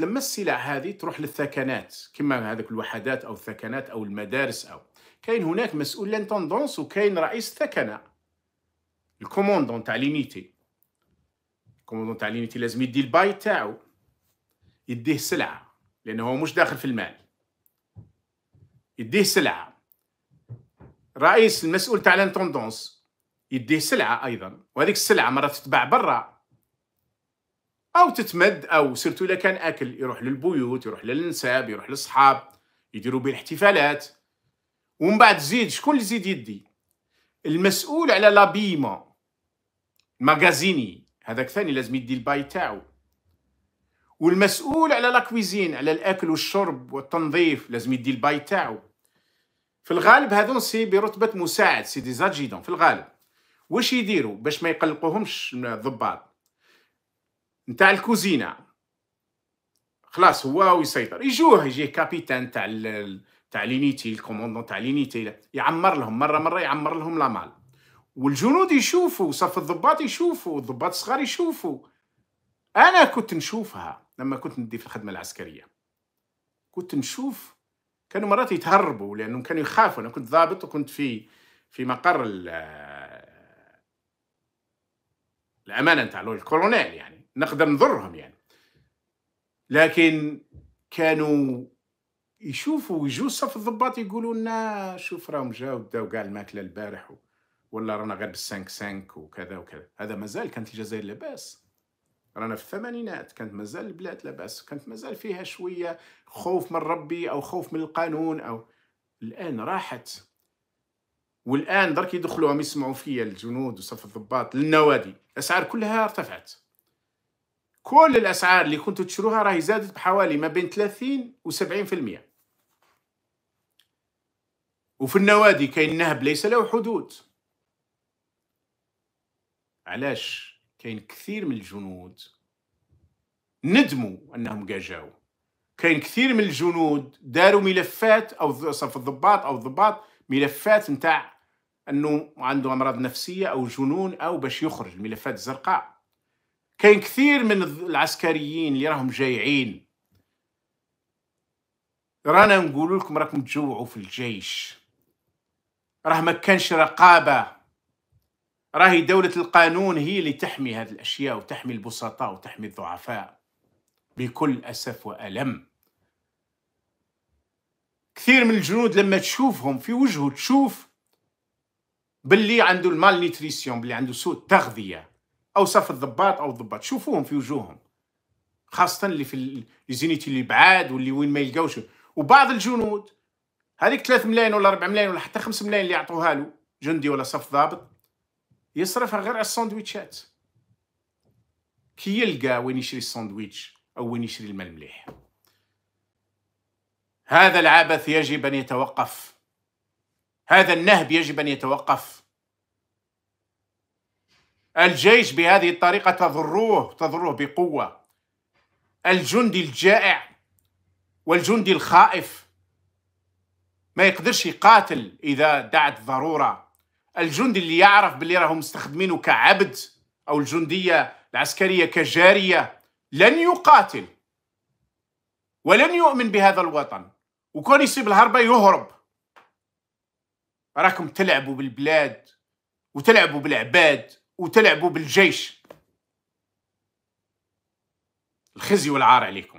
لما السلع هذه تروح للثكنات كما هذوك الوحدات او الثكنات او المدارس او كاين هناك مسؤول لانتوندونس وكاين رئيس الثكنه الكوموندون تاع لينيتي الكوموندون تاع لينيتي لازم يدي الباي تاعو يديه سلعه لانه هو مش داخل في المال يديه سلعه رئيس المسؤول تاع لانتوندونس يديه سلعه ايضا وهذيك السلعه مرات تتباع برا او تتمد او سيرتو الا كان اكل يروح للبيوت يروح للنساب يروح للصحاب يديروا به الاحتفالات ومن بعد زيد شكون اللي زيد يدي المسؤول على لابيما ماغازيني هذاك ثاني لازم يدي الباي تاعو والمسؤول على لاكويزين على الاكل والشرب والتنظيف لازم يدي الباي تاعو في الغالب هذون سي برتبه مساعد سي دي في الغالب واش يديروا باش ما يقلقوهمش الضباط نتاع الكوزينه خلاص هو ويسيطر يجوه يجيه كابيتان تاع تاع لينيتي الكوموندون تاع لينيتي يعمر لهم مره مره يعمر لهم لامال والجنود يشوفوا صف الضباط يشوفوا الضباط الصغار يشوفوا انا كنت نشوفها لما كنت ندي في الخدمه العسكريه كنت نشوف كانوا مرات يتهربوا لانهم كانوا يخافوا انا كنت ضابط وكنت في في مقر الامانه نتاع الكولونيل يعني نقدر نضرهم يعني لكن كانوا يشوفوا ويجوا صف الضباط يقولوا لنا شوف راهم جاو داو كاع الماكله البارح ولا رانا غير بالسانك سانك وكذا وكذا هذا مازال كانت الجزائر لاباس رانا في الثمانينات كانت مازال البلاد لاباس كانت مازال فيها شويه خوف من ربي او خوف من القانون او الان راحت والان درك يدخلوهم يسمعوا فيا الجنود وصف الضباط للنوادي الاسعار كلها ارتفعت كل الاسعار اللي كنتوا تشروها راهي زادت بحوالي ما بين 30 و70% وفي النوادي كاين نهب ليس له حدود علاش كاين كثير من الجنود ندموا انهم قاجاو كاين كثير من الجنود داروا ملفات او صف الضباط او الضباط ملفات نتاع انه عنده امراض نفسيه او جنون او باش يخرج الملفات الزرقاء كاين كثير من العسكريين اللي راهم جايعين رانا نقول لكم راكم تجوعوا في الجيش راه ما كانش رقابه راهي دولة القانون هي اللي تحمي هذه الأشياء وتحمي البسطاء وتحمي الضعفاء بكل أسف وألم كثير من الجنود لما تشوفهم في وجهه تشوف باللي عنده المال نيتريسيون باللي عنده سوء تغذيه او صف الضباط او الضباط شوفوهم في وجوههم خاصه اللي في الزينيتي اللي بعاد واللي وين ما يلقاوش وبعض الجنود هذيك 3 ملايين ولا 4 ملايين ولا حتى 5 ملايين اللي يعطوها له جندي ولا صف ضابط يصرفها غير على الساندويتشات كي يلقى وين يشري الساندويتش او وين يشري المال المليح هذا العبث يجب ان يتوقف هذا النهب يجب ان يتوقف الجيش بهذه الطريقة تضروه تضروه بقوة الجندي الجائع والجندي الخائف ما يقدرش يقاتل إذا دعت ضرورة الجندي اللي يعرف باللي راهم مستخدمينه كعبد أو الجندية العسكرية كجارية لن يقاتل ولن يؤمن بهذا الوطن وكون يصيب الهربة يهرب راكم تلعبوا بالبلاد وتلعبوا بالعباد وتلعبوا بالجيش الخزي والعار عليكم